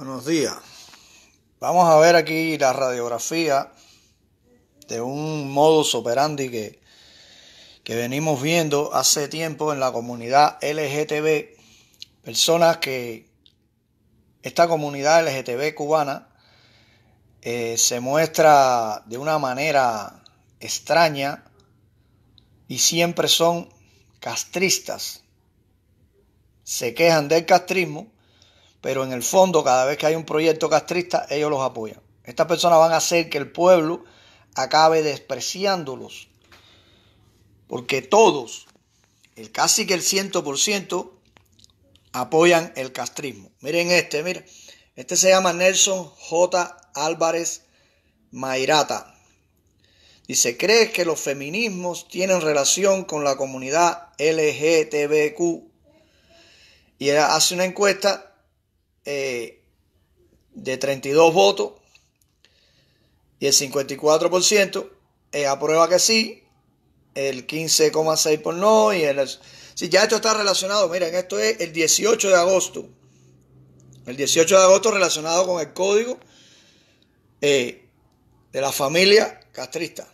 Buenos días. Vamos a ver aquí la radiografía de un modus operandi que, que venimos viendo hace tiempo en la comunidad LGTB. Personas que esta comunidad LGTB cubana eh, se muestra de una manera extraña y siempre son castristas. Se quejan del castrismo pero en el fondo cada vez que hay un proyecto castrista ellos los apoyan. Estas personas van a hacer que el pueblo acabe despreciándolos, porque todos, el casi que el 100%, apoyan el castrismo. Miren este, miren, este se llama Nelson J. Álvarez Mairata. Dice, ¿crees que los feminismos tienen relación con la comunidad LGTBQ? Y hace una encuesta eh, de 32 votos y el 54% eh, aprueba que sí, el 15,6% por no y el... Si ya esto está relacionado, miren, esto es el 18 de agosto. El 18 de agosto relacionado con el código eh, de la familia castrista.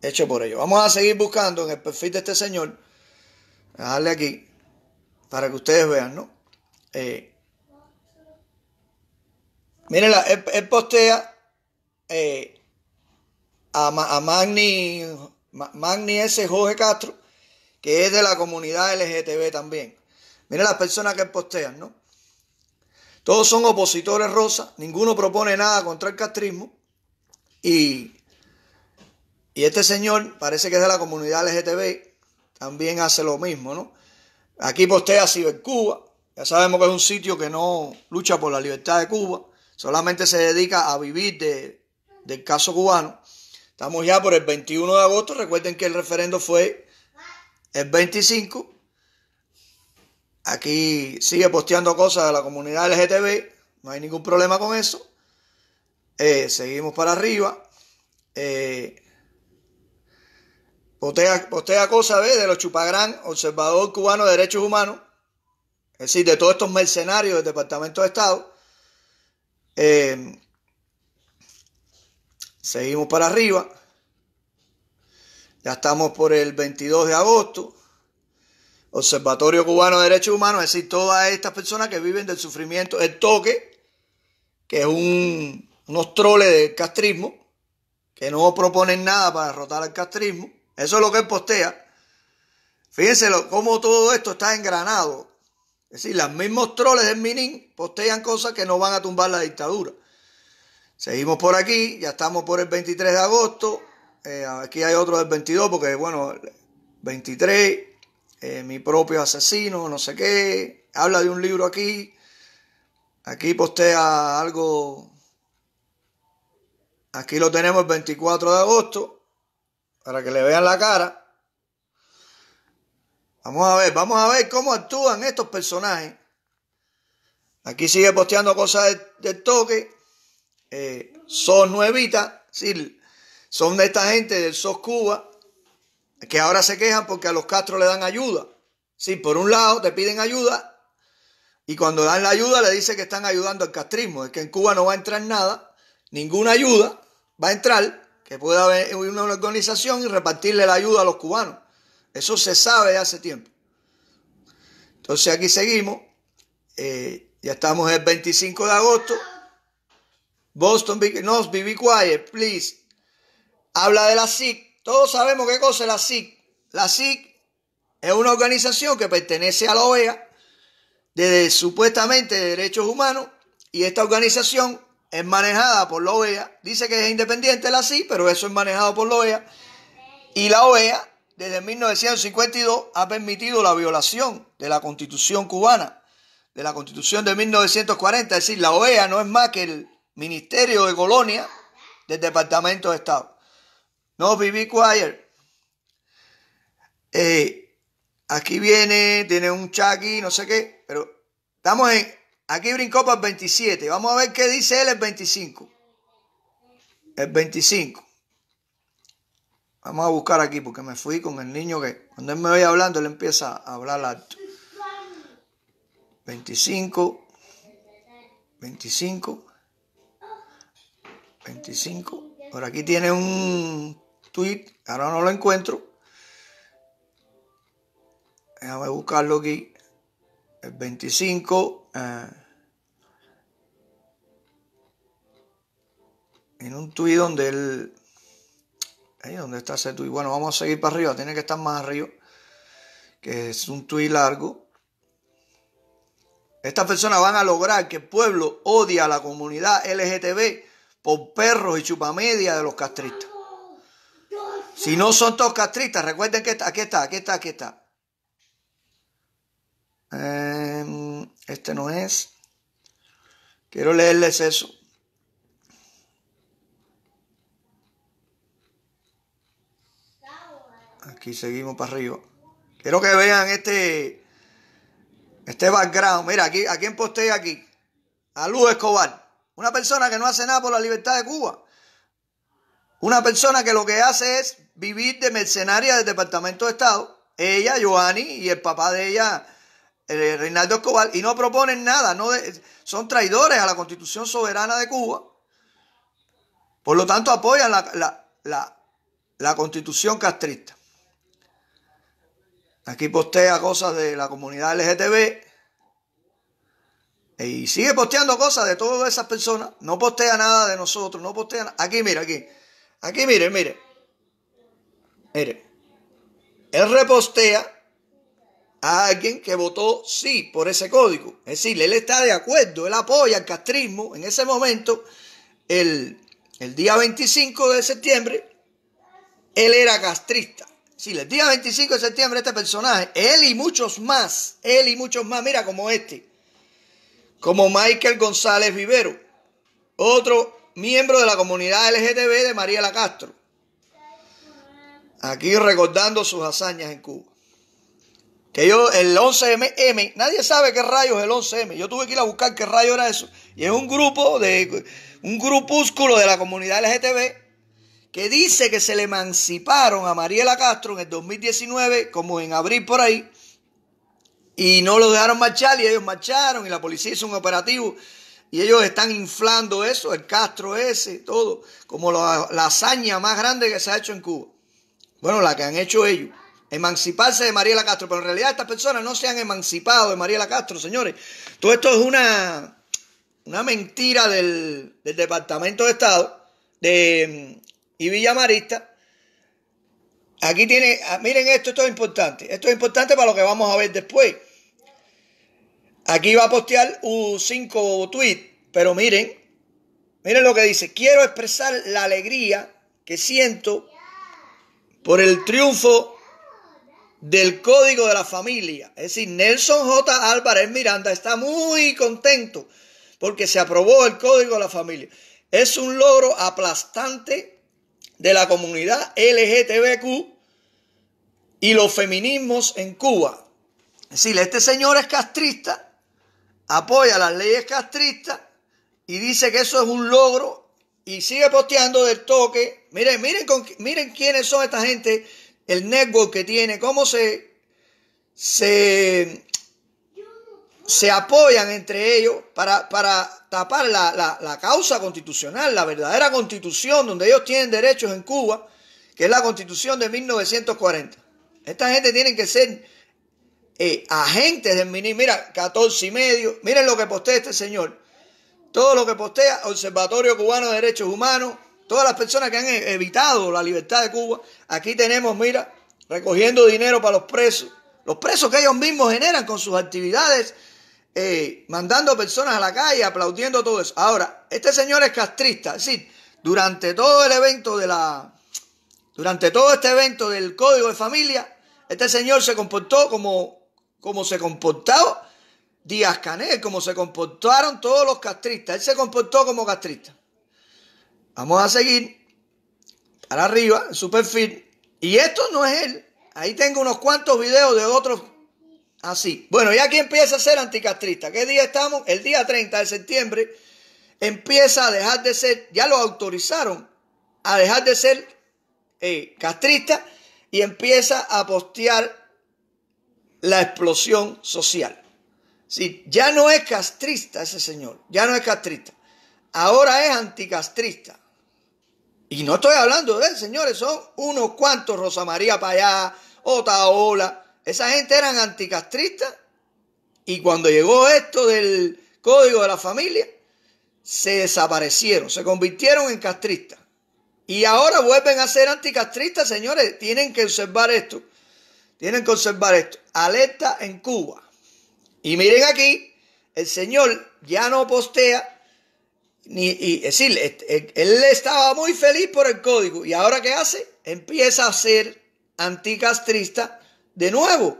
Hecho por ello. Vamos a seguir buscando en el perfil de este señor. dejarle aquí. Para que ustedes vean, ¿no? Miren, él, postea eh, a, Magni, Magni S. Jorge Castro, que es de la comunidad LGTB también. Miren las personas que postean, ¿no? Todos son opositores rosas, ninguno propone nada contra el castrismo. Y, y este señor, parece que es de la comunidad LGTB, también hace lo mismo, ¿no? Aquí postea Cibercuba, ya sabemos que es un sitio que no lucha por la libertad de Cuba solamente se dedica a vivir del caso cubano. Estamos ya por el 21 de agosto, recuerden que el referendo fue el 25. Aquí sigue posteando cosas de la comunidad LGTB, no hay ningún problema con eso. Eh, seguimos para arriba. Eh, postea, cosas de los Chupagrán, observador cubano de derechos humanos, es decir, de todos estos mercenarios del Departamento de Estado, eh, seguimos para arriba. Ya estamos por el 22 de agosto. Observatorio Cubano de Derechos Humanos, es decir, todas estas personas que viven del sufrimiento, el toque, que es un, unos troles del castrismo, que no proponen nada para derrotar al castrismo. Eso es lo que postea. Fíjense cómo todo esto está engranado. Es decir, los mismos troles del Minin postean cosas que no van a tumbar la dictadura. Seguimos por aquí, ya estamos por el 23 de agosto. Eh, aquí hay otro del 22, porque bueno, 23, eh, mi propio asesino, no sé qué. Habla de un libro aquí. Aquí postea algo. Aquí lo tenemos el 24 de agosto, para que le vean la cara. Vamos a ver, vamos a ver cómo actúan estos personajes. Aquí sigue posteando cosas del de toque. Sos eh, son sí, son de esta gente del SOS Cuba, que ahora se quejan porque a los Castro le dan ayuda. Sí, por un lado te piden ayuda y cuando dan la ayuda le dicen que están ayudando al castrismo, es que en Cuba no va a entrar nada, ninguna ayuda va a entrar, que pueda haber una organización y repartirle la ayuda a los cubanos. Eso se sabe hace tiempo. Entonces aquí seguimos. Eh, ya estamos el 25 de agosto. Boston, no, be quiet, please. Habla de la SIC. Todos sabemos qué cosa es la SIC. La SIC es una organización que pertenece a la OEA de supuestamente de derechos humanos y esta organización es manejada por la OEA. Dice que es independiente la SIC, pero eso es manejado por la OEA. Y la OEA desde 1952 ha permitido la violación de la constitución cubana, de la constitución de 1940, es decir, la OEA no es más que el Ministerio de Colonia del Departamento de Estado. No, viví Cuayer. Eh, aquí viene, tiene un chaki, no sé qué, pero estamos en, aquí brincó para el 27, vamos a ver qué dice él el 25. El 25. Vamos a buscar aquí porque me fui con el niño que cuando él me oye hablando, él empieza a hablar alto. 25, 25, 25. Por aquí tiene un tweet, ahora no lo encuentro. Déjame buscarlo aquí. El 25. Eh, en un tweet donde él ¿dónde está ese tuit? Bueno, vamos a seguir para arriba, tiene que estar más arriba, que es un tuit largo. Estas personas van a lograr que el pueblo odie a la comunidad LGTB por perros y chupamedia de los castristas. Si no son todos castristas, recuerden que está, aquí está, aquí está, aquí está. Em, este no es. Quiero leerles eso. Aquí seguimos para arriba. Quiero que vean este, este background. Mira, aquí, ¿a quién postea aquí? A Luz Escobar. Una persona que no hace nada por la libertad de Cuba. Una persona que lo que hace es vivir de mercenaria del Departamento de Estado. Ella, Joanny y el papá de ella, el Reinaldo Escobar. Y no proponen nada. son traidores a la constitución soberana de Cuba. Por lo tanto, apoyan la, la constitución castrista. Aquí postea cosas de la comunidad LGTB. Y sigue posteando cosas de todas esas personas. No postea nada de nosotros. No postea Aquí, mira, aquí. Aquí, mire, mire. Mire. Él repostea a alguien que votó sí por ese código. Es decir, él está de acuerdo. Él apoya el castrismo. En ese momento, el, el día 25 de septiembre, él era castrista. Si el día 25 de septiembre este personaje, él y muchos más, él y muchos más, mira como este, como Michael González Vivero, otro miembro de la comunidad LGTB de María La Castro, aquí recordando sus hazañas en Cuba. Que yo, el 11M, nadie sabe qué rayos es el 11M. Yo tuve que ir a buscar qué rayo era eso. Y es un grupo de, un grupúsculo de la comunidad LGTB que dice que se le emanciparon a Mariela Castro en el 2019, como en abril por ahí, y no lo dejaron marchar y ellos marcharon y la policía hizo un operativo y ellos están inflando eso, el Castro ese, todo, como la, hazaña más grande que se ha hecho en Cuba. Bueno, la que han hecho ellos emanciparse de Mariela Castro, pero en realidad estas personas no se han emancipado de Mariela Castro, señores. Todo esto es una, una mentira del, del Departamento de Estado, de, y Villamarista. Aquí tiene, ah, miren esto, esto es importante. Esto es importante para lo que vamos a ver después. Aquí va a postear un cinco tweet. pero miren, miren lo que dice. Quiero expresar la alegría que siento por el triunfo del Código de la Familia. Es decir, Nelson J. Álvarez Miranda está muy contento porque se aprobó el Código de la Familia. Es un logro aplastante de la comunidad LGTBQ y los feminismos en Cuba. Es decir, este señor es castrista, apoya las leyes castristas y dice que eso es un logro y sigue posteando del toque. Miren, miren, con, miren quiénes son esta gente, el network que tiene, cómo se, se se apoyan entre ellos para, para tapar la, causa constitucional, la verdadera constitución donde ellos tienen derechos en Cuba, que es la constitución de 1940. Esta gente tiene que ser eh, agentes del mini. Mira, 14 y medio. Miren lo que postea este señor. Todo lo que postea Observatorio Cubano de Derechos Humanos, todas las personas que han e, evitado la libertad de Cuba. Aquí tenemos, mira, recogiendo dinero para los presos. Los presos que ellos mismos generan con sus actividades eh, mandando personas a la calle, aplaudiendo todo eso. Ahora, este señor es castrista, es decir, durante todo el evento de la. Durante todo este evento del código de familia, este señor se comportó como, como se comportaba Díaz Canel, como se comportaron todos los castristas. Él se comportó como castrista. Vamos a seguir para arriba, en su perfil. Y esto no es él. Ahí tengo unos cuantos videos de otros Así. Bueno, ya aquí empieza a ser anticastrista. ¿Qué día estamos? El día 30 de septiembre empieza a dejar de ser, ya lo autorizaron a dejar de ser eh, castrista y empieza a postear la explosión social. Si ya no es castrista ese señor, ya no es castrista. Ahora es anticastrista. Y no estoy hablando de él, señores, son unos cuantos Rosa María para allá, Otaola, esa gente eran anticastristas y cuando llegó esto del código de la familia, se desaparecieron, se convirtieron en castristas. Y ahora vuelven a ser anticastristas, señores. Tienen que observar esto. Tienen que observar esto. Alerta en Cuba. Y miren aquí, el señor ya no postea. Ni, y él, e, él estaba muy feliz por el código. ¿Y ahora qué hace? Empieza a ser anticastrista de nuevo,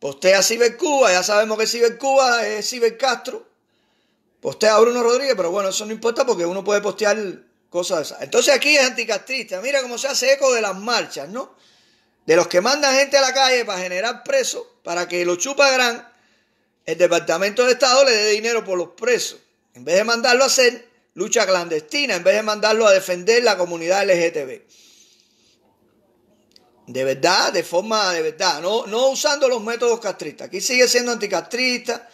postea Cibercuba, ya sabemos que Cibercuba es Cibercastro, Castro, postea Bruno Rodríguez, pero bueno, eso no importa porque uno puede postear cosas. Esas. Entonces aquí es anticastrista, mira cómo se hace eco de las marchas, ¿no? De los que mandan gente a la calle para generar presos, para que lo chupa gran, el Departamento de Estado le dé dinero por los presos. En vez de mandarlo a hacer lucha clandestina, en vez de mandarlo a defender la comunidad LGTB de verdad, de forma de verdad, no, no usando los métodos castristas. Aquí sigue siendo anticastrista,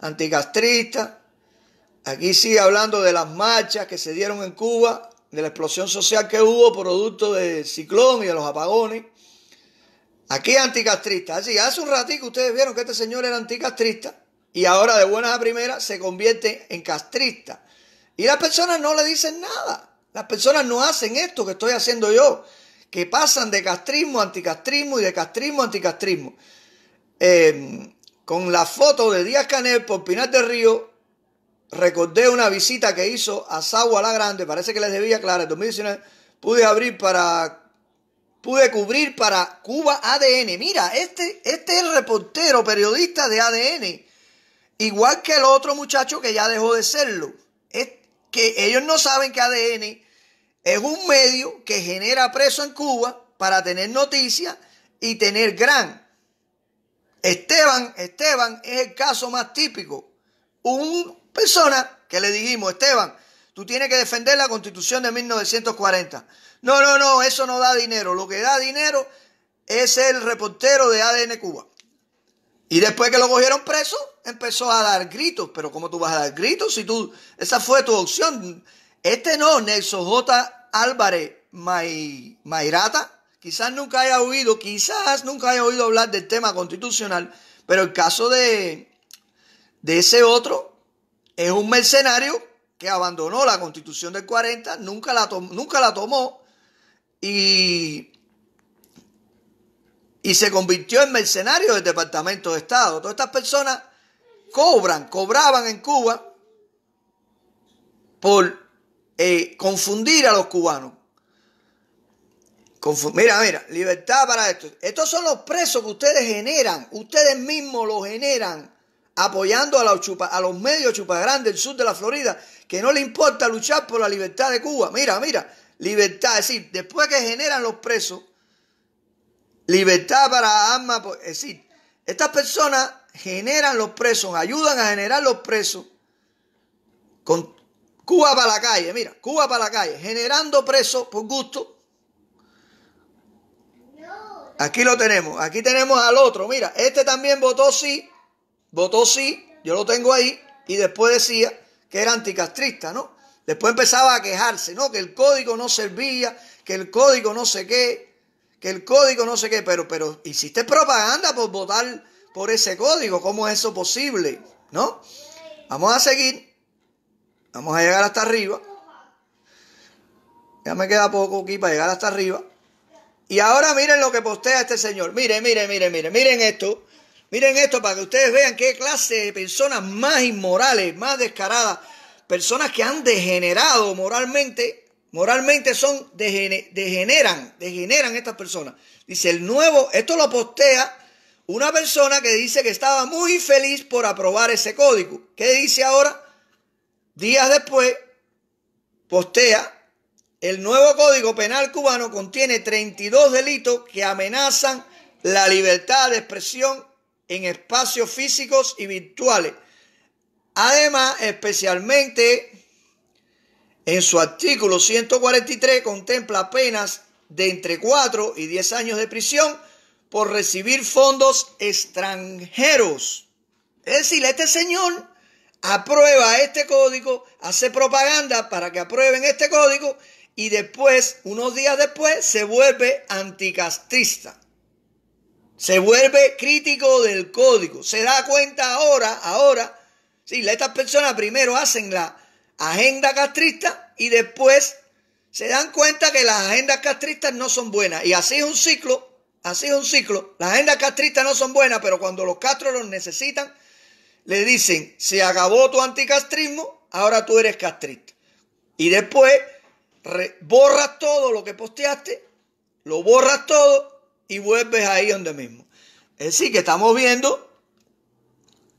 anticastrista. Aquí sigue hablando de las marchas que se dieron en Cuba, de la explosión social que hubo producto del ciclón y de los apagones. Aquí anticastrista. Así, hace un ratito ustedes vieron que este señor era anticastrista y ahora de buenas a primeras se convierte en castrista. Y las personas no le dicen nada. Las personas no hacen esto que estoy haciendo yo que pasan de castrismo, anticastrismo y de castrismo, anticastrismo. Eh, con la foto de Díaz Canel por Pinar del Río, recordé una visita que hizo a Sagua la Grande, parece que les debía, claro, en 2019, pude abrir para, pude cubrir para Cuba ADN. Mira, este, este es el reportero, periodista de ADN, igual que el otro muchacho que ya dejó de serlo. Es que ellos no saben que ADN es un medio que genera preso en Cuba para tener noticias y tener gran. Esteban, Esteban es el caso más típico. Un persona que le dijimos, Esteban, tú tienes que defender la constitución de 1940. No, no, no, eso no da dinero. Lo que da dinero es el reportero de ADN Cuba. Y después que lo cogieron preso, empezó a dar gritos. Pero ¿cómo tú vas a dar gritos si tú, esa fue tu opción? Este no, Nelson J. Álvarez Mayrata. Quizás nunca haya oído, quizás nunca haya oído hablar del tema constitucional, pero el caso de, de ese otro es un mercenario que abandonó la constitución del 40, nunca la, nunca la tomó y, y se convirtió en mercenario del Departamento de Estado. Todas estas personas cobran, cobraban en Cuba por eh, confundir a los cubanos. mira, mira, libertad para estos. Estos son los presos que ustedes generan, ustedes mismos los generan, apoyando a, los chupa, a los medios chupagrandes del sur de la Florida, que no le importa luchar por la libertad de Cuba. Mira, mira, libertad, es decir, después que generan los presos, libertad para armas, pues, es decir, estas personas generan los presos, ayudan a generar los presos con Cuba para la calle, mira, Cuba para la calle, generando presos por gusto. Aquí lo tenemos, aquí tenemos al otro, mira, este también votó sí, votó sí, yo lo tengo ahí, y después decía que era anticastrista, ¿no? Después empezaba a quejarse, ¿no? Que el código no servía, que el código no sé qué, que el código no sé qué, pero, pero hiciste propaganda por votar por ese código, ¿cómo es eso posible? ¿No? Vamos a seguir. Vamos a llegar hasta arriba. Ya me queda poco aquí para llegar hasta arriba. Y ahora miren lo que postea este señor. Miren, miren, miren, miren, miren esto. Miren esto para que ustedes vean qué clase de personas más inmorales, más descaradas, personas que han degenerado moralmente, moralmente son degeneran, degeneran estas personas. Dice el nuevo, esto lo postea una persona que dice que estaba muy feliz por aprobar ese código. ¿Qué dice ahora? Días después, postea, el nuevo Código Penal cubano contiene 32 delitos que amenazan la libertad de expresión en espacios físicos y virtuales. Además, especialmente en su artículo 143 contempla penas de entre 4 y 10 años de prisión por recibir fondos extranjeros. Es decir, este señor aprueba este código, hace propaganda para que aprueben este código y después, unos días después, se vuelve anticastrista. Se vuelve crítico del código. Se da cuenta ahora, ahora, sí, estas personas primero hacen la agenda castrista y después se dan cuenta que las agendas castristas no son buenas. Y así es un ciclo, así es un ciclo. Las agendas castristas no son buenas, pero cuando los castros los necesitan, le dicen, se acabó tu anticastrismo, ahora tú eres castrista. Y después borras todo lo que posteaste, lo borras todo y vuelves ahí donde mismo. Es decir, que estamos viendo,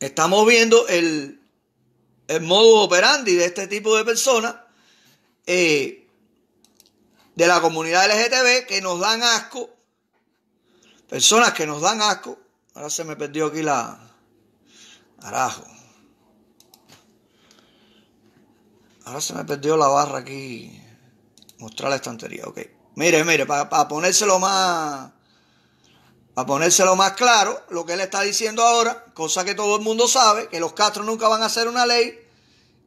estamos viendo el, el modus operandi de este tipo de personas, eh, de la comunidad LGTB, que nos dan asco, personas que nos dan asco. Ahora se me perdió aquí la, Carajo. Ahora se me perdió la barra aquí. Mostrar la estantería, ok. Mire, mire, para ponérselo más. Para ponérselo más claro, lo que él está diciendo ahora, cosa que todo el mundo sabe, que los Castro nunca van a hacer una ley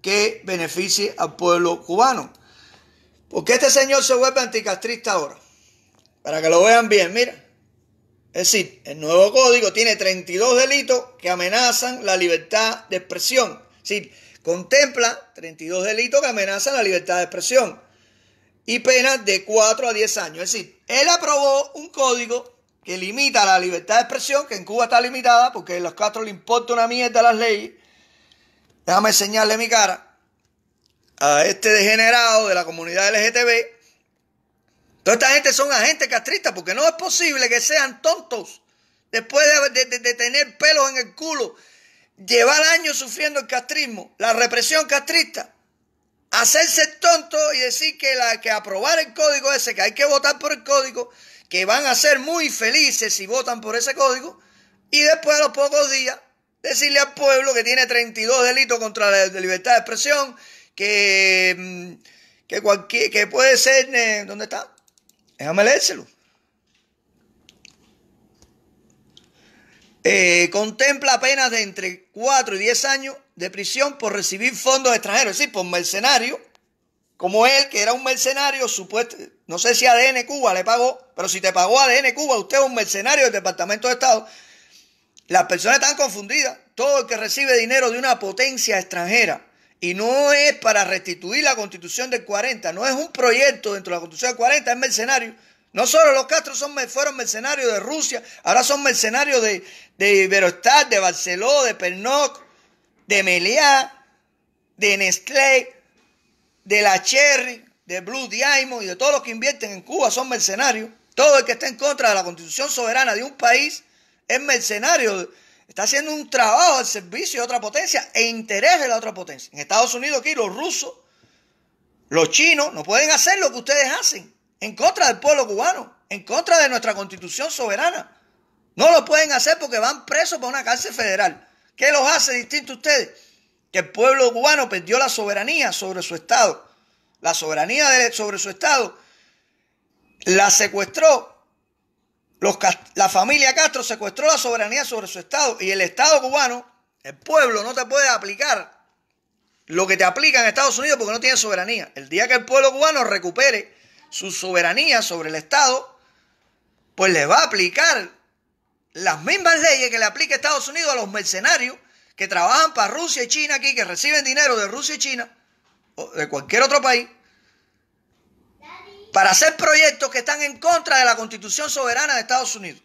que beneficie al pueblo cubano. Porque este señor se vuelve anticastrista ahora. Para que lo vean bien, mira. Es decir, el nuevo código tiene 32 delitos que amenazan la libertad de expresión. Es decir, contempla 32 delitos que amenazan la libertad de expresión y penas de 4 a 10 años. Es decir, él aprobó un código que limita la libertad de expresión, que en Cuba está limitada porque a los Castro le importa una mierda las leyes. Déjame enseñarle mi cara a este degenerado de la comunidad LGTB esta gente son agentes castristas porque no es posible que sean tontos después de, tener pelos en el culo, llevar años sufriendo el castrismo, la represión castrista hacerse tonto y decir que, la, que aprobar el código ese, que hay que votar por el código, que van a ser muy felices si votan por ese código, y después a los pocos días decirle al pueblo que tiene 32 delitos contra la, libertad de expresión, que, mm, que, cualquier, que puede ser, eh, ¿dónde está? Déjame leérselo. Eh, contempla penas de entre 4 y 10 años de prisión por recibir fondos extranjeros, es decir, por mercenario, como él, que era un mercenario, supuesto, no sé si ADN Cuba le pagó, pero si te pagó ADN Cuba, usted es un mercenario del Departamento de Estado. Las personas están confundidas. Todo el que recibe dinero de una potencia extranjera y no es para restituir la constitución del 40, no es un proyecto dentro de la constitución del 40, es mercenario. No solo los Castro fueron mercenarios de Rusia, ahora son mercenarios de, de de Barceló, de Pernoc, de Meliá, de Nestlé, de la Cherry, de Blue Diamond y de todos los que invierten en Cuba son mercenarios. Todo el que está en contra de la constitución soberana de un país es mercenario Está haciendo un trabajo al servicio de otra potencia e interés de la otra potencia. En Estados Unidos aquí los rusos, los chinos, no pueden hacer lo que ustedes hacen en contra del pueblo cubano, en contra de nuestra constitución soberana. No lo pueden hacer porque van presos por una cárcel federal. ¿Qué los hace distinto a ustedes? Que el pueblo cubano perdió la soberanía sobre su Estado. La soberanía sobre su Estado la secuestró la familia Castro secuestró la soberanía sobre su Estado y el Estado cubano, el pueblo, no te puede aplicar lo que te aplica en Estados Unidos porque no tiene soberanía. El día que el pueblo cubano recupere su soberanía sobre el Estado, pues le va a aplicar las mismas leyes que le aplica Estados Unidos a los mercenarios que trabajan para Rusia y China aquí, que reciben dinero de Rusia y China o de cualquier otro país para hacer proyectos que están en contra de la constitución soberana de Estados Unidos.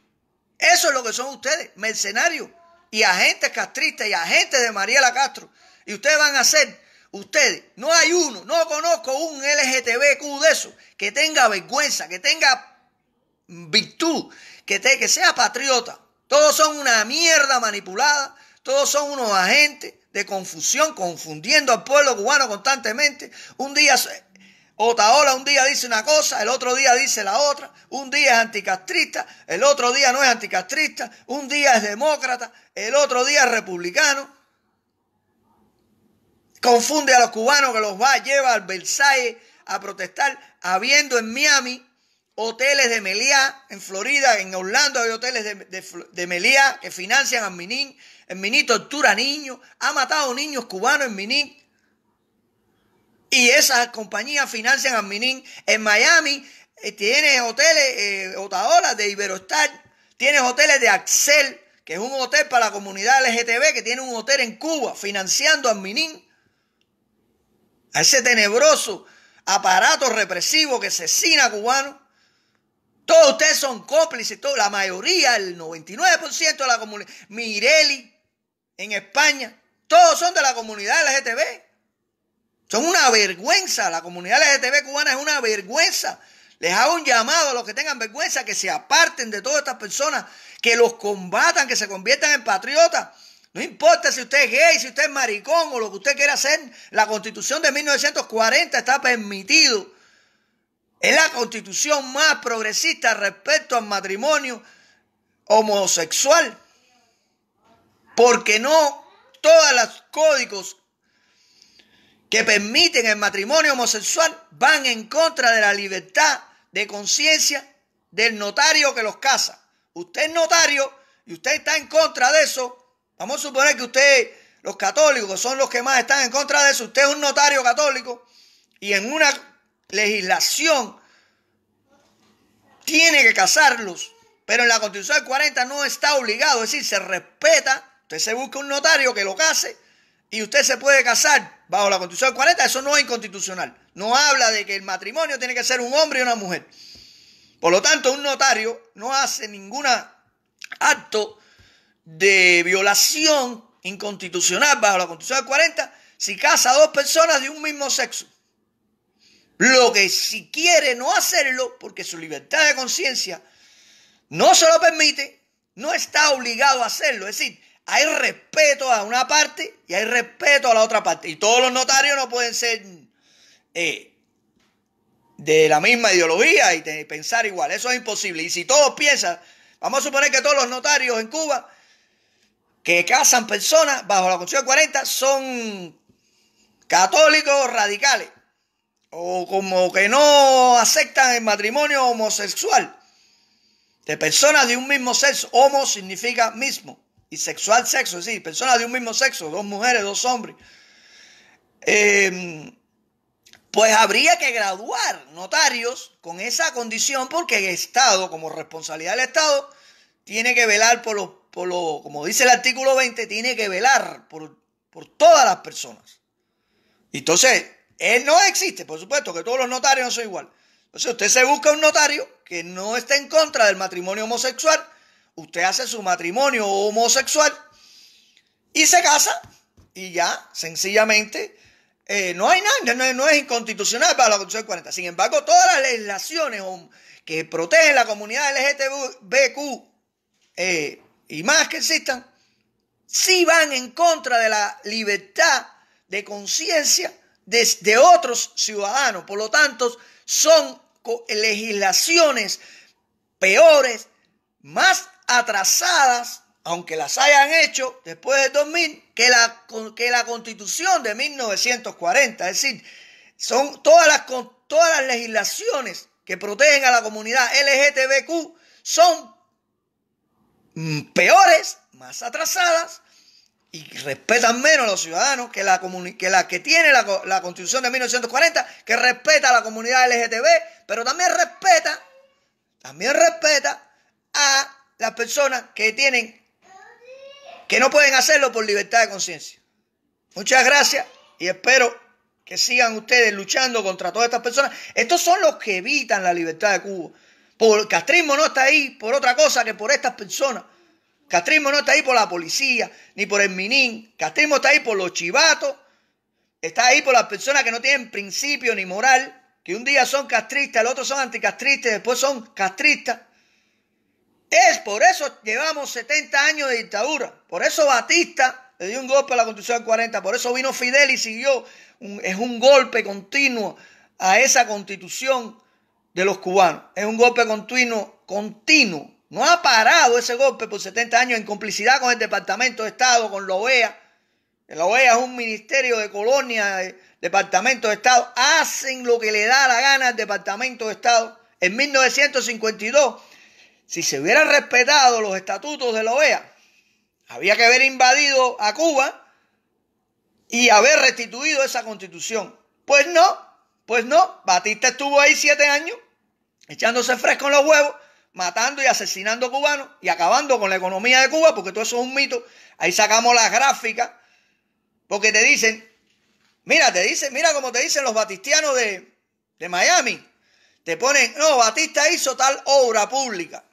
Eso es lo que son ustedes, mercenarios y agentes castristas y agentes de Mariela Castro. Y ustedes van a ser, ustedes, no hay uno, no conozco un LGTBQ de eso, que tenga vergüenza, que tenga virtud, que, que sea patriota. Todos son una mierda manipulada, todos son unos agentes de confusión, confundiendo al pueblo cubano constantemente. Un día Otaola un día dice una cosa, el otro día dice la otra, un día es anticastrista, el otro día no es anticastrista, un día es demócrata, el otro día es republicano. Confunde a los cubanos que los va, llevar al Versailles a protestar, habiendo en Miami hoteles de Meliá, en Florida, en Orlando hay hoteles de, de, Meliá que financian a Minin, el Minin tortura a niños, ha matado niños cubanos en Minin, y esas compañías financian a Minin en Miami. Eh, tiene hoteles, eh, de Iberostar. Tiene hoteles de Axel, que es un hotel para la comunidad LGTB, que tiene un hotel en Cuba, financiando a Minin. A ese tenebroso aparato represivo que asesina a cubanos. Todos ustedes son cómplices, la mayoría, el 99% de la comunidad. Mireli, en España, todos son de la comunidad LGTB. Son una vergüenza. La comunidad LGTB cubana es una vergüenza. Les hago un llamado a los que tengan vergüenza que se aparten de todas estas personas, que los combatan, que se conviertan en patriotas. No importa si usted es gay, si usted es maricón o lo que usted quiera hacer, la constitución de 1940 está permitido. Es la constitución más progresista respecto al matrimonio homosexual. Porque no todas las códigos que permiten el matrimonio homosexual van en contra de la libertad de conciencia del notario que los casa. Usted es notario y usted está en contra de eso. Vamos a suponer que usted, los católicos, son los que más están en contra de eso, usted es un notario católico y en una legislación tiene que casarlos, pero en la Constitución del 40 no está obligado, es decir, se respeta, usted se busca un notario que lo case y usted se puede casar bajo la Constitución del 40, eso no es inconstitucional. No habla de que el matrimonio tiene que ser un hombre y una mujer. Por lo tanto, un notario no hace ningún acto de violación inconstitucional bajo la Constitución del 40 si casa a dos personas de un mismo sexo. Lo que si quiere no hacerlo, porque su libertad de conciencia no se lo permite, no está obligado a hacerlo. Es decir, hay respeto a una parte y hay respeto a la otra parte. Y todos los notarios no pueden ser eh, de la misma ideología y pensar igual. Eso es imposible. Y si todos piensan, vamos a suponer que todos los notarios en Cuba que casan personas bajo la Constitución 40 son católicos radicales o como que no aceptan el matrimonio homosexual de personas de un mismo sexo. Homo significa mismo sexual sexo, es decir, personas de un mismo sexo, dos mujeres, dos hombres, em, pues habría que graduar notarios con esa condición porque el Estado, como responsabilidad del Estado, tiene que velar por los, por como dice el artículo 20, tiene que velar por, por todas las personas. Entonces, él no existe, por supuesto que todos los notarios no son iguales. Entonces, usted se busca un notario que no esté en contra del matrimonio homosexual usted hace su matrimonio homosexual y se casa y ya, sencillamente, eh, no hay nada, no, es inconstitucional para la Constitución 40. Sin embargo, todas las legislaciones que protegen la comunidad LGTBQ eh, y más que existan, sí van en contra de la libertad de conciencia de otros ciudadanos. Por lo tanto, son legislaciones peores, más atrasadas, aunque las hayan hecho después de 2000, que la, que la constitución de 1940. Es decir, son todas las, todas las legislaciones que protegen a la comunidad LGTBQ son mm, peores, más atrasadas y respetan menos a los ciudadanos que la, que, tiene la, la, constitución de 1940, que respeta a la comunidad LGTB, pero también respeta, también respeta a las personas que tienen, que no pueden hacerlo por libertad de conciencia. Muchas gracias y espero que sigan ustedes luchando contra todas estas personas. Estos son los que evitan la libertad de Cuba. Por el castrismo no está ahí por otra cosa que por estas personas. Castrismo no está ahí por la policía, ni por el Minin, Castrismo está ahí por los chivatos. Está ahí por las personas que no tienen principio ni moral, que un día son castristas, el otro son anticastristas, después son castristas. Es por eso llevamos 70 años de dictadura. Por eso Batista le dio un golpe a la Constitución del 40. Por eso vino Fidel y siguió. es un golpe continuo a esa constitución de los cubanos. Es un golpe continuo, continuo. No ha parado ese golpe por 70 años en complicidad con el Departamento de Estado, con la OEA. La OEA es un ministerio de colonia, Departamento de Estado. Hacen lo que le da la gana al Departamento de Estado. En 1952 si se hubieran respetado los estatutos de la OEA, había que haber invadido a Cuba y haber restituido esa constitución. Pues no, pues no. Batista estuvo ahí siete años, echándose fresco en los huevos, matando y asesinando cubanos y acabando con la economía de Cuba, porque todo eso es un mito. Ahí sacamos las gráficas, porque te dicen, mira, te dicen, mira como te dicen los batistianos de, de Miami. Te ponen, no, Batista hizo tal obra pública.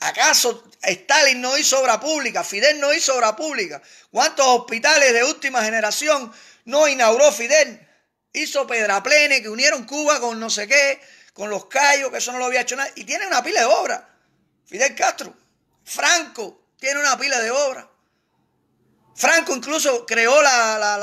¿Acaso Stalin no hizo obra pública? ¿Fidel no hizo obra pública? ¿Cuántos hospitales de última generación no inauguró Fidel? Hizo Pedraplene, que unieron Cuba con no sé qué, con los callos, que eso no lo había hecho nadie. Y tiene una pila de obra, Fidel Castro, Franco, tiene una pila de obra. Franco incluso creó la, la,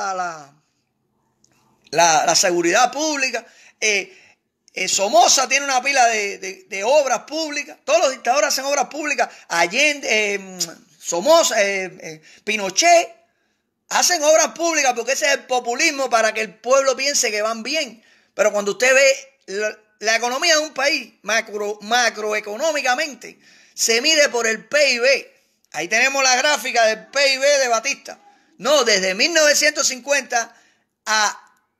la, la seguridad pública. Eh, eh, Somoza tiene una pila de, obras públicas. Todos los dictadores hacen obras públicas. Allende, eh, Somoza, eh, Pinochet, hacen obras públicas porque ese es el populismo para que el pueblo piense que van bien. Pero cuando usted ve la, economía de un país macro, macroeconómicamente, se mide por el PIB. Ahí tenemos la gráfica del PIB de Batista. No, desde 1950 al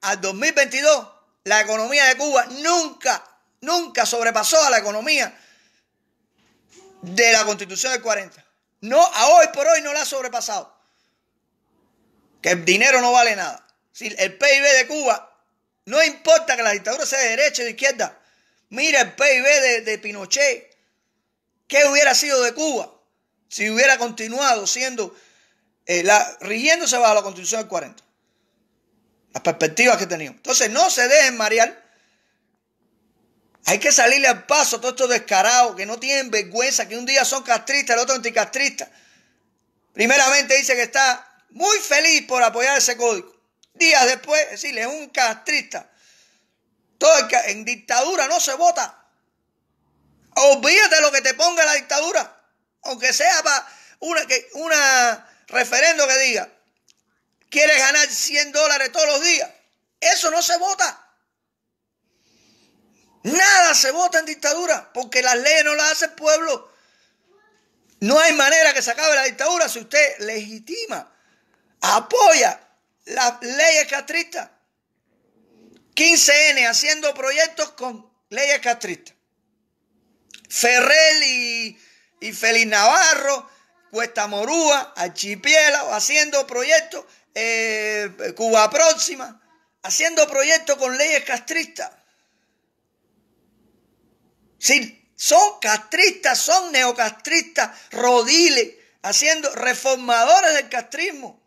a 2022 la economía de Cuba nunca, nunca sobrepasó a la economía de la constitución del 40. No, a hoy por hoy no la ha sobrepasado. Que el dinero no vale nada. Si el PIB de Cuba, no importa que la dictadura sea de derecha o de izquierda, mira el PIB de, Pinochet, ¿qué hubiera sido de Cuba si hubiera continuado siendo, eh, rigiéndose bajo la constitución del 40? las perspectivas que tenían Entonces no se dejen marear. Hay que salirle al paso a todos estos descarados que no tienen vergüenza, que un día son castristas, el otro anticastrista. Primeramente dice que está muy feliz por apoyar ese código. Días después, decirle, es un castrista. Todo en dictadura no se vota. Olvídate de lo que te ponga la dictadura. Aunque sea para una, que, una referendo que diga, Quiere ganar 100 dólares todos los días. Eso no se vota. Nada se vota en dictadura porque las leyes no las hace el pueblo. No hay manera que se acabe la dictadura si usted legitima, apoya las leyes castristas. 15N haciendo proyectos con leyes castristas. Ferrell y, y Feliz Navarro, Cuesta Morúa, Archipiélago, haciendo proyectos eh, Cuba Próxima, haciendo proyectos con leyes castristas. si son castristas, son neocastristas, rodiles, haciendo reformadores del castrismo.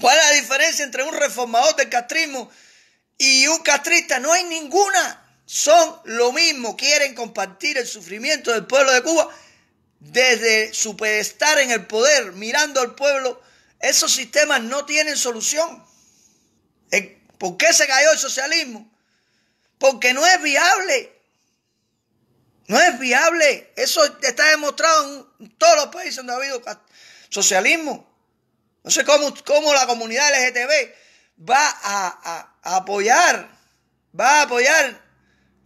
¿Cuál es la diferencia entre un reformador del castrismo y un castrista? No hay ninguna. Son lo mismo, quieren compartir el sufrimiento del pueblo de Cuba desde su pedestal en el poder, mirando al pueblo esos sistemas no tienen solución. Eh, ¿Por qué se cayó el socialismo? Porque no es viable. No es viable. Eso está demostrado en todos los países donde ha habido socialismo. No sé cómo, la comunidad LGTB va a, apoyar, va a apoyar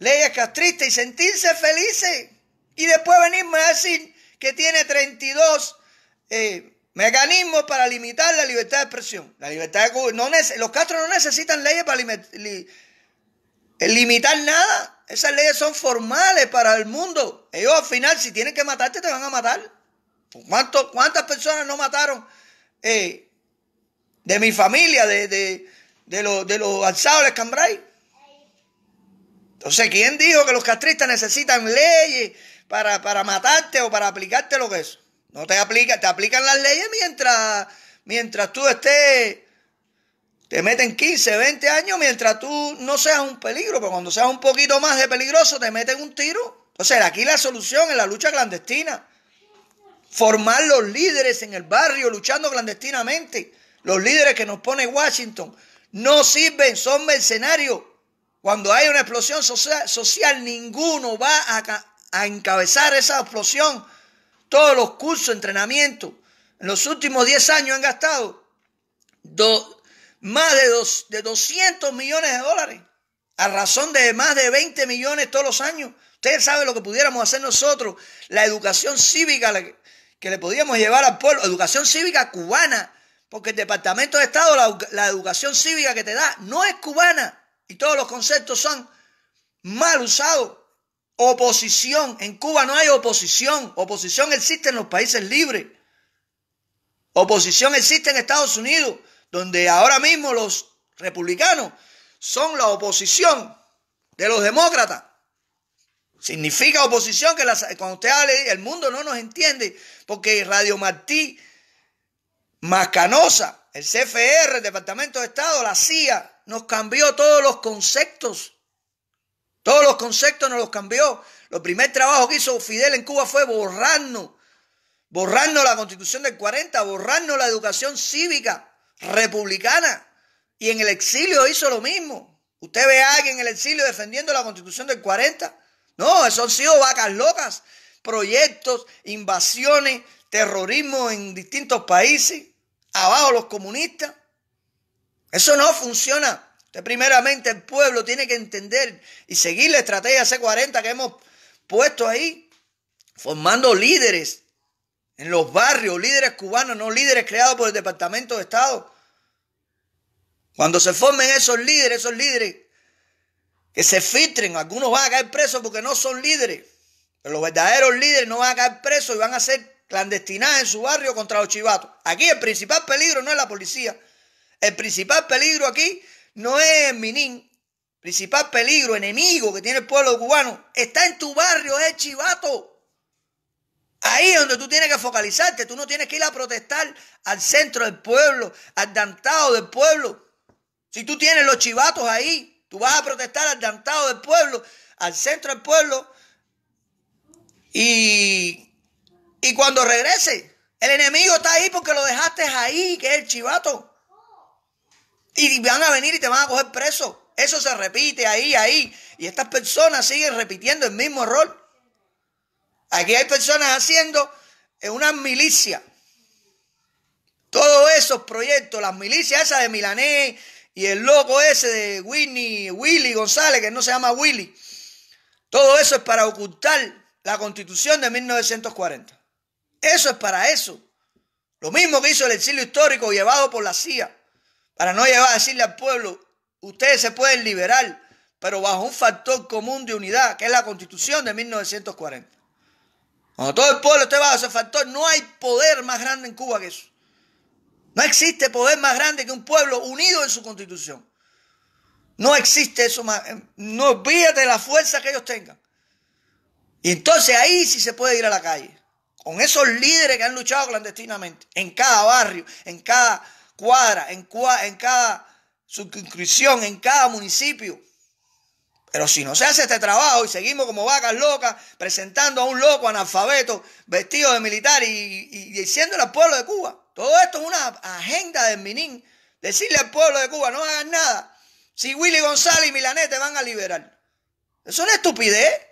leyes castristas y sentirse felices. Y después venirme a decir que tiene 32 Mecanismos para limitar la libertad de expresión. La libertad los castros no necesitan leyes para eh, limitar nada. Esas leyes son formales para el mundo. Ellos al final, si tienen que matarte, te van a matar. ¿Cuántas personas no mataron eh, de mi familia, de, de, los, de los alzados de Cambrai? Entonces, ¿quién dijo que los castristas necesitan leyes para, para matarte o para aplicarte lo que es? No te aplica, te aplican las leyes mientras, mientras tú estés, te meten 15, 20 años, mientras tú no seas un peligro, pero cuando seas un poquito más de peligroso te meten un tiro. O sea, aquí la solución es la lucha clandestina. Formar los líderes en el barrio luchando clandestinamente. Los líderes que nos pone Washington no sirven, son mercenarios. Cuando hay una explosión social, ninguno va a encabezar esa explosión todos los cursos, entrenamientos, en los últimos 10 años han gastado más de, 200 millones de dólares, a razón de más de 20 millones todos los años. Ustedes saben lo que pudiéramos hacer nosotros, la educación cívica que, le podíamos llevar al pueblo, educación cívica cubana, porque el Departamento de Estado, la educación cívica que te da, no es cubana y todos los conceptos son mal usados oposición. En Cuba no hay oposición. Oposición existe en los países libres. Oposición existe en Estados Unidos, donde ahora mismo los republicanos son la oposición de los demócratas. Significa oposición que cuando usted habla el mundo no nos entiende, porque Radio Martí, Mascanosa, el CFR, Departamento de Estado, la CIA, nos cambió todos los conceptos todos los conceptos nos los cambió. Lo primer trabajo que hizo Fidel en Cuba fue borrarnos, borrarnos la constitución del 40, borrarnos la educación cívica republicana. Y en el exilio hizo lo mismo. Usted ve a alguien en el exilio defendiendo la constitución del 40. No, eso han sido vacas locas, proyectos, invasiones, terrorismo en distintos países, abajo los comunistas. Eso no funciona. Usted primeramente el pueblo tiene que entender y seguir la estrategia C40 que hemos puesto ahí, formando líderes en los barrios, líderes cubanos, no líderes creados por el Departamento de Estado. Cuando se formen esos líderes, esos líderes que se filtren, algunos van a caer presos porque no son líderes, pero los verdaderos líderes no van a caer presos y van a ser clandestinados en su barrio contra los chivatos. Aquí el principal peligro no es la policía. El principal peligro aquí no es minín Principal peligro, enemigo que tiene el pueblo cubano, está en tu barrio, es chivato. Ahí es donde tú tienes que focalizarte. Tú no tienes que ir a protestar al centro del pueblo, al dantado del pueblo. Si tú tienes los chivatos ahí, tú vas a protestar al dantado del pueblo, al centro del pueblo. Y, y cuando regrese, el enemigo está ahí porque lo dejaste ahí, que es el chivato. Y van a venir y te van a coger preso. Eso se repite ahí, ahí. Y estas personas siguen repitiendo el mismo error. Aquí hay personas haciendo eh, una milicia. Todos esos proyectos, las milicias esas de Milanés y el loco ese de Willy González, que no se llama Willy. Todo eso es para ocultar la constitución de 1940. Eso es para eso. Lo mismo que hizo el exilio histórico llevado por la CIA para no llevar a decirle al pueblo, ustedes se pueden liberar, pero bajo un factor común de unidad, que es la constitución de 1940. Cuando todo el pueblo esté bajo ese factor, no hay poder más grande en Cuba que eso. No existe poder más grande que un pueblo unido en su constitución. No existe eso más. Eh, no olvídate de la fuerza que ellos tengan. Y entonces ahí sí se puede ir a la calle. Con esos líderes que han luchado clandestinamente. En cada barrio, en cada cuadra, en, cua, en cada circunscripción, en cada municipio. Pero si no se hace este trabajo y seguimos como vacas locas, presentando a un loco analfabeto, vestido de militar y, diciéndole al pueblo de Cuba, todo esto es una agenda de Minin, decirle al pueblo de Cuba, no hagan nada, si Willy González y Milané te van a liberar. Eso no es estupidez.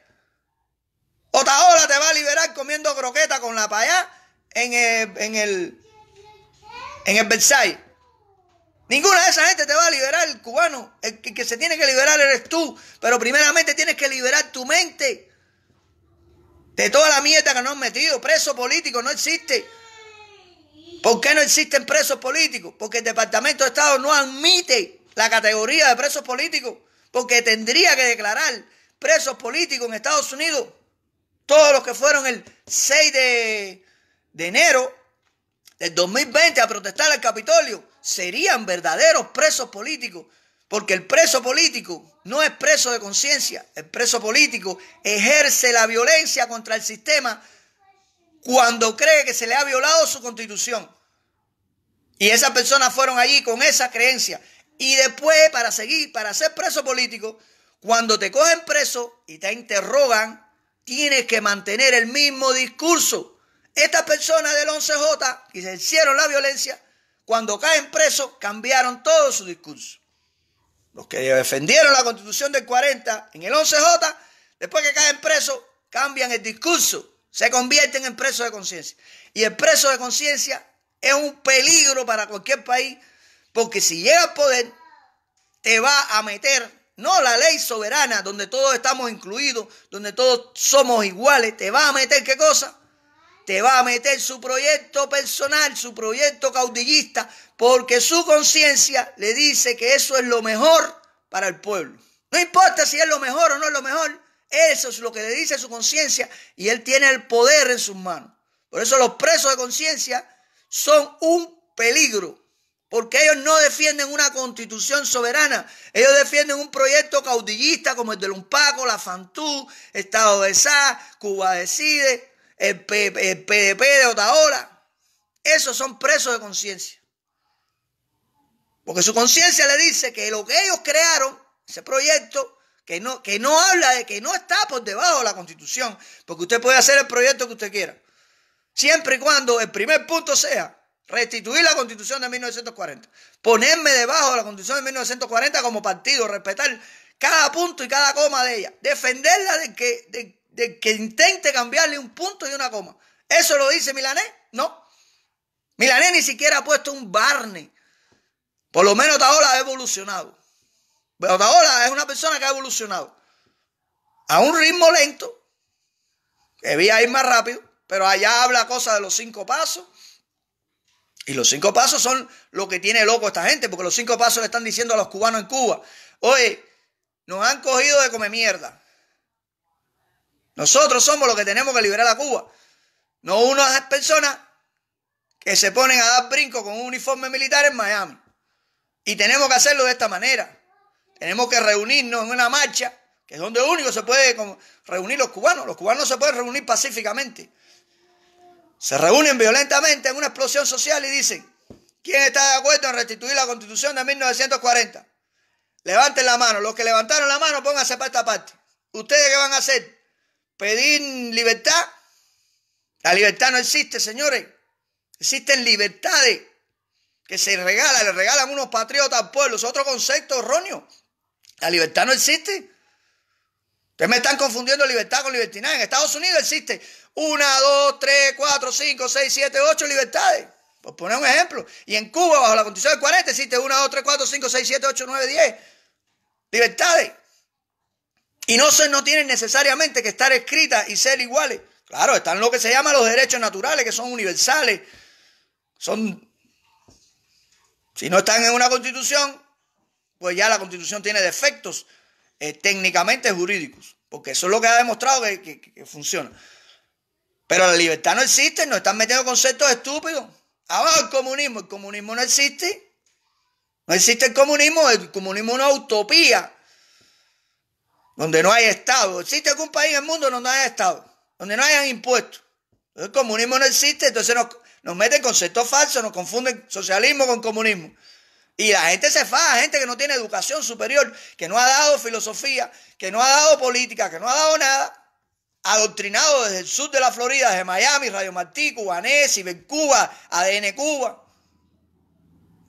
Otaola te va a liberar comiendo croqueta con la payá en en el en el Versailles. Ninguna de esas gente te va a liberar, el cubano. El que, se tiene que liberar eres tú. Pero primeramente tienes que liberar tu mente de toda la mierda que nos han metido. Preso político no existe. ¿Por qué no existen presos políticos? Porque el Departamento de Estado no admite la categoría de presos políticos. Porque tendría que declarar presos políticos en Estados Unidos. Todos los que fueron el 6 de, de enero del 2020 a protestar al Capitolio serían verdaderos presos políticos. Porque el preso político no es preso de conciencia. El preso político ejerce la violencia contra el sistema cuando cree que se le ha violado su constitución. Y esas personas fueron allí con esa creencia. Y después, para seguir, para ser preso político, cuando te cogen preso y te interrogan, tienes que mantener el mismo discurso. Estas personas del 11J, que se hicieron la violencia, cuando caen presos, cambiaron todo su discurso. Los que defendieron la constitución del 40 en el 11J, después que caen presos, cambian el discurso, se convierten en presos de conciencia. Y el preso de conciencia es un peligro para cualquier país, porque si llega al poder, te va a meter, no la ley soberana, donde todos estamos incluidos, donde todos somos iguales, te va a meter qué cosa? te va a meter su proyecto personal, su proyecto caudillista, porque su conciencia le dice que eso es lo mejor para el pueblo. No importa si es lo mejor o no es lo mejor, eso es lo que le dice su conciencia y él tiene el poder en sus manos. Por eso los presos de conciencia son un peligro, porque ellos no defienden una constitución soberana, ellos defienden un proyecto caudillista como el de Lumpaco, la Fantú, Estado de Sá, Cuba Decide, el, PDP de Otaola, esos son presos de conciencia. Porque su conciencia le dice que lo que ellos crearon, ese proyecto, que no, que no habla de que no está por debajo de la constitución, porque usted puede hacer el proyecto que usted quiera. Siempre y cuando el primer punto sea restituir la constitución de 1940, ponerme debajo de la constitución de 1940 como partido, respetar cada punto y cada coma de ella, defenderla de que, de que intente cambiarle un punto y una coma. ¿Eso lo dice Milanés? No. Milanés ni siquiera ha puesto un Barney. Por lo menos ahora ha evolucionado. Pero ahora es una persona que ha evolucionado. A un ritmo lento. Debía ir más rápido. Pero allá habla cosa de los cinco pasos. Y los cinco pasos son lo que tiene loco esta gente. Porque los cinco pasos le están diciendo a los cubanos en Cuba. Oye, nos han cogido de comer mierda. Nosotros somos los que tenemos que liberar a Cuba. No unas personas que se ponen a dar brinco con un uniforme militar en Miami. Y tenemos que hacerlo de esta manera. Tenemos que reunirnos en una marcha, que es donde único se puede reunir los cubanos. Los cubanos se pueden reunir pacíficamente. Se reúnen violentamente en una explosión social y dicen, ¿quién está de acuerdo en restituir la constitución de 1940? Levanten la mano. Los que levantaron la mano, pónganse para esta parte. ¿Ustedes qué van a hacer? pedir libertad. La libertad no existe, señores. Existen libertades que se regalan, le regalan unos patriotas al pueblo. Es otro concepto erróneo. La libertad no existe. Ustedes me están confundiendo libertad con libertinaje. En Estados Unidos existe una, dos, tres, cuatro, cinco, seis, siete, ocho libertades. Por poner un ejemplo. Y en Cuba, bajo la constitución del 40, existe una, dos, tres, cuatro, cinco, seis, siete, ocho, nueve, diez libertades. Y no, tienen necesariamente que estar escritas y ser iguales. Claro, están lo que se llama los derechos naturales, que son universales. Son. Si no están en una constitución, pues ya la constitución tiene defectos eh, técnicamente jurídicos. Porque eso es lo que ha demostrado que, funciona. Pero la libertad no existe, no están metiendo conceptos estúpidos. Abajo el comunismo, el comunismo no existe. No existe el comunismo, el comunismo es una utopía donde no hay Estado. Existe algún país en el mundo donde no haya Estado, donde no hayan impuestos. El comunismo no existe, entonces nos, nos meten conceptos falsos, nos confunden socialismo con comunismo. Y la gente se faja, gente que no tiene educación superior, que no ha dado filosofía, que no ha dado política, que no ha dado nada. Adoctrinado desde el sur de la Florida, desde Miami, Radio Martí, Cubanés, Cuba, ADN Cuba.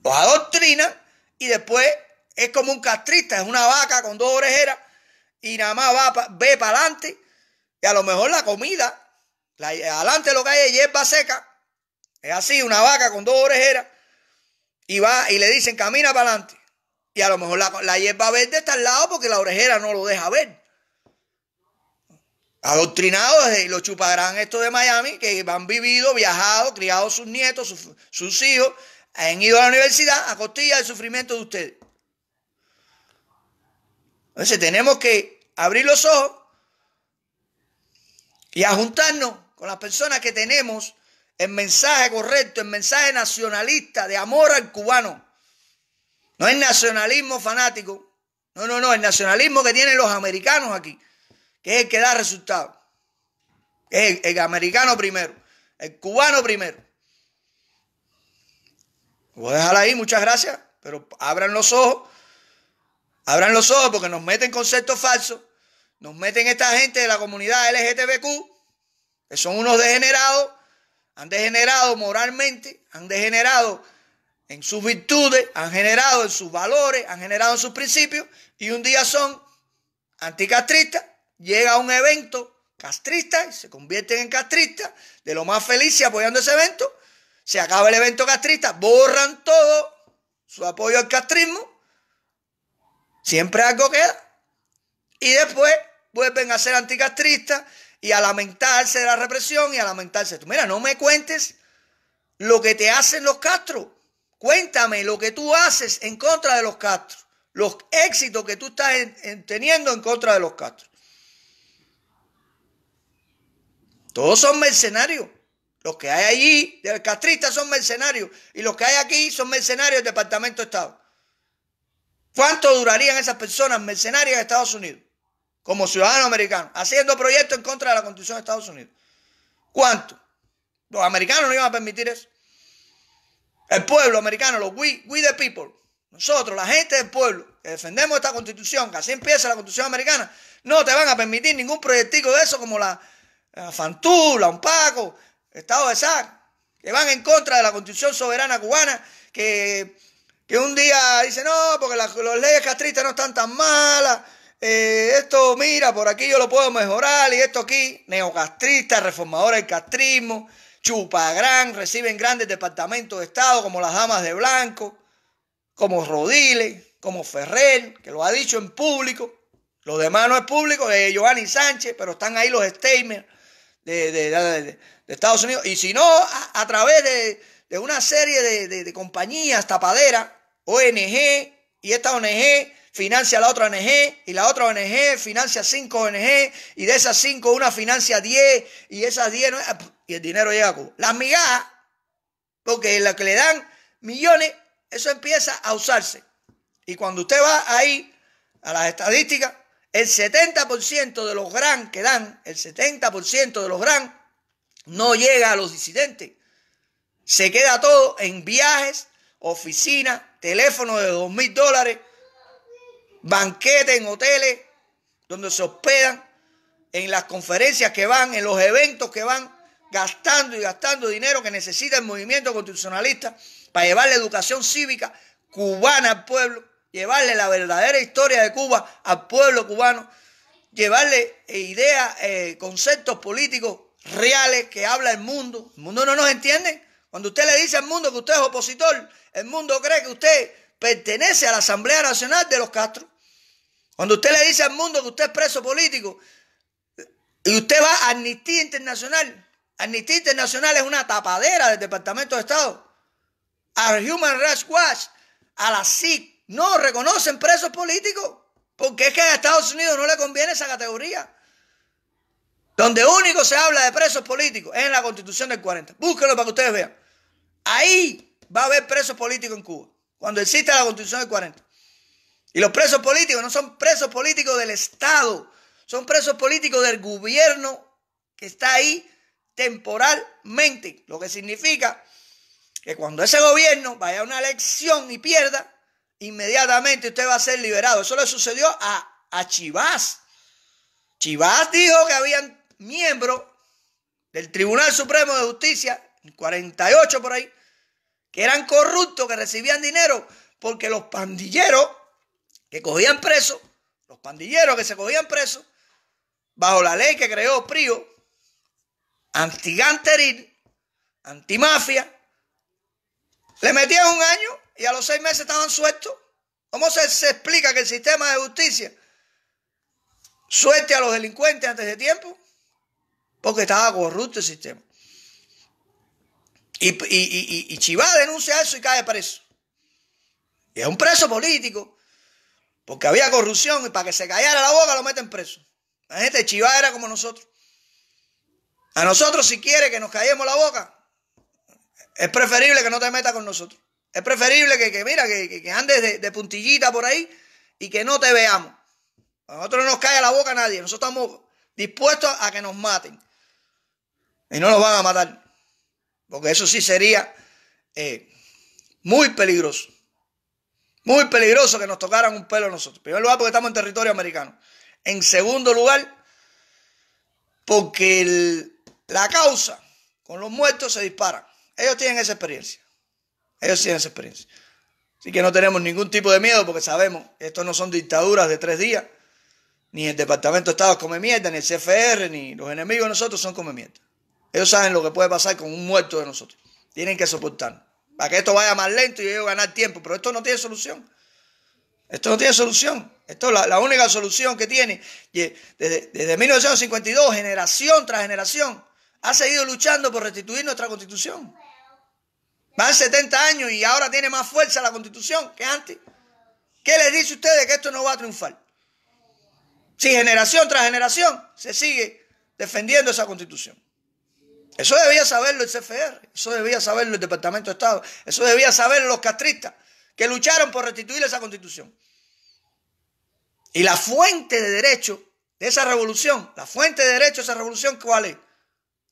Los adoctrina. y después es como un castrista, es una vaca con dos orejeras y nada más va ve para adelante. Y a lo mejor la comida, adelante lo que hay es hierba seca. Es así, una vaca con dos orejeras. Y va y le dicen, camina para adelante. Y a lo mejor la, la hierba verde está al lado porque la orejera no lo deja ver. Adoctrinados, eh, los chuparán estos de Miami, que han vivido, viajado, criado sus nietos, sus, sus hijos, han ido a la universidad a costilla del sufrimiento de ustedes. Entonces tenemos que abrir los ojos y a juntarnos con las personas que tenemos el mensaje correcto, el mensaje nacionalista de amor al cubano. No es nacionalismo fanático. No, no, no, el nacionalismo que tienen los americanos aquí, que es el que da resultado. Es el, el americano primero, el cubano primero. Voy a dejar ahí, muchas gracias, pero abran los ojos Abran los ojos porque nos meten conceptos falsos, nos meten esta gente de la comunidad LGTBQ, que son unos degenerados, han degenerado moralmente, han degenerado en sus virtudes, han generado en sus valores, han generado en sus principios, y un día son anticastristas, llega un evento castrista y se convierten en castristas, de lo más felices apoyando ese evento, se acaba el evento castrista, borran todo su apoyo al castrismo Siempre algo queda. Y después vuelven a ser anticastristas y a lamentarse de la represión y a lamentarse. Tú, mira, no me cuentes lo que te hacen los castros. Cuéntame lo que tú haces en contra de los castros, Los éxitos que tú estás teniendo en contra de los castros. Todos son mercenarios. Los que hay allí, de castristas, son mercenarios. Y los que hay aquí son mercenarios del Departamento de Estado. ¿Cuánto durarían esas personas mercenarias de Estados Unidos? Como ciudadanos americanos, haciendo proyectos en contra de la constitución de Estados Unidos. ¿Cuánto? Los americanos no iban a permitir eso. El pueblo americano, los we, the people, nosotros, la gente del pueblo, que defendemos esta constitución, que así empieza la constitución americana, no te van a permitir ningún proyectico de eso como la, fantula, un paco, Unpaco, Estado de SAC, que van en contra de la constitución soberana cubana, que que un día dice, no, porque las los leyes castristas no están tan malas, eh, esto mira, por aquí yo lo puedo mejorar, y esto aquí, neocastristas, reformadores del castrismo, chupagrán, reciben grandes departamentos de Estado como las damas de blanco, como Rodiles, como Ferrer, que lo ha dicho en público, lo demás no es público, de Giovanni Sánchez, pero están ahí los statements de, Estados Unidos, y si no, a, a través de, una serie de compañías tapaderas, ONG y esta ONG financia a la otra ONG y la otra ONG financia cinco ONG y de esas cinco una financia 10 y esas diez... Ah, y el dinero llega a Las migajas, porque las que le dan millones, eso empieza a usarse. Y cuando usted va ahí a las estadísticas, el 70% de los gran que dan, el 70% de los gran no llega a los disidentes. Se queda todo en viajes, oficinas, teléfono de dos mil dólares, banquetes en hoteles donde se hospedan, en las conferencias que van, en los eventos que van, gastando y gastando dinero que necesita el movimiento constitucionalista para llevar la educación cívica cubana al pueblo, llevarle la verdadera historia de Cuba al pueblo cubano, llevarle eh, ideas, eh, conceptos políticos reales que habla el mundo. El mundo no nos entiende. Cuando usted le dice al mundo que usted es opositor, el mundo cree que usted pertenece a la Asamblea Nacional de los Castro. Cuando usted le dice al mundo que usted es preso político y usted va a Amnistía Internacional, Amnistía Internacional es una tapadera del Departamento de Estado. A Human Rights Watch, a la CIC, no reconocen presos políticos. Porque es que a Estados Unidos no le conviene esa categoría. Donde único se habla de presos políticos es en la constitución del 40. Búsquenlo para que ustedes vean. Ahí va a haber presos políticos en Cuba, cuando exista la constitución del 40. Y los presos políticos no son presos políticos del Estado, son presos políticos del gobierno que está ahí temporalmente, lo que significa que cuando ese gobierno vaya a una elección y pierda, inmediatamente usted va a ser liberado. Eso le sucedió a, a Chivas. Chivas dijo que habían miembros del Tribunal Supremo de Justicia, 48 por ahí, que eran corruptos, que recibían dinero, porque los pandilleros que cogían presos, los pandilleros que se cogían presos, bajo la ley que creó Prío, antiganteril, antimafia, le metían un año y a los seis meses estaban sueltos. ¿Cómo se, se explica que el sistema de justicia suelte a los delincuentes antes de tiempo? Porque estaba corrupto el sistema. Y, y, Chivá denuncia eso y cae preso. Y es un preso político. Porque había corrupción y para que se callara la boca lo meten preso. La gente de Chivá era como nosotros. A nosotros si quiere que nos callemos la boca, es preferible que no te metas con nosotros. Es preferible que, mira, que, que andes de, puntillita por ahí y que no te veamos. A nosotros no nos cae la boca nadie. Nosotros estamos dispuestos a que nos maten. Y no nos van a matar. Porque eso sí sería eh, muy peligroso. Muy peligroso que nos tocaran un pelo a nosotros. En primer lugar, porque estamos en territorio americano. En segundo lugar, porque la causa con los muertos se dispara. Ellos tienen esa experiencia. Ellos tienen esa experiencia. Así que no tenemos ningún tipo de miedo porque sabemos, esto no son dictaduras de tres días, ni el Departamento de Estado come mierda, ni el CFR, ni los enemigos de nosotros son come mierda. Ellos saben lo que puede pasar con un muerto de nosotros. Tienen que soportar. Para que esto vaya más lento y ellos ganar tiempo. Pero esto no tiene solución. Esto no tiene solución. Esto es la, única solución que tiene. Eh, desde, desde 1952, generación tras generación, ha seguido luchando por restituir nuestra constitución. Van 70 años y ahora tiene más fuerza la constitución que antes. ¿Qué les dice a ustedes que esto no va a triunfar? Si generación tras generación se sigue defendiendo esa constitución. Eso debía saberlo el CFR, eso debía saberlo el Departamento de Estado, eso debía saberlo los castristas que lucharon por restituir esa constitución. Y la fuente de derecho de esa revolución, la fuente de derecho de esa revolución, ¿cuál es?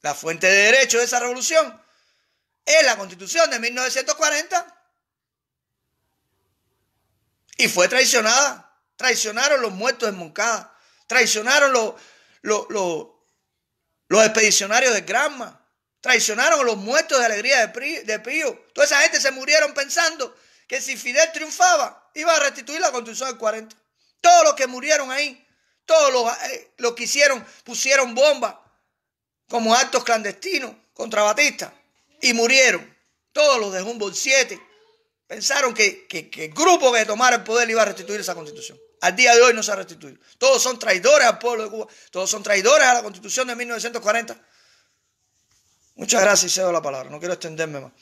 La fuente de derecho de esa revolución es la constitución de 1940. Y fue traicionada. Traicionaron los muertos en Moncada. Traicionaron los, los los expedicionarios de Granma. Traicionaron a los muertos de alegría de Pío. Toda esa gente se murieron pensando que si Fidel triunfaba, iba a restituir la constitución del 40. Todos los que murieron ahí, todos eh, los, que hicieron, pusieron bombas como actos clandestinos contra Batista y murieron. Todos los de Humboldt 7 pensaron que, que el grupo que tomara el poder iba a restituir esa constitución. Al día de hoy no se ha restituido. Todos son traidores al pueblo de Cuba. Todos son traidores a la constitución de 1940. Muchas gracias y cedo la palabra. No quiero extenderme más.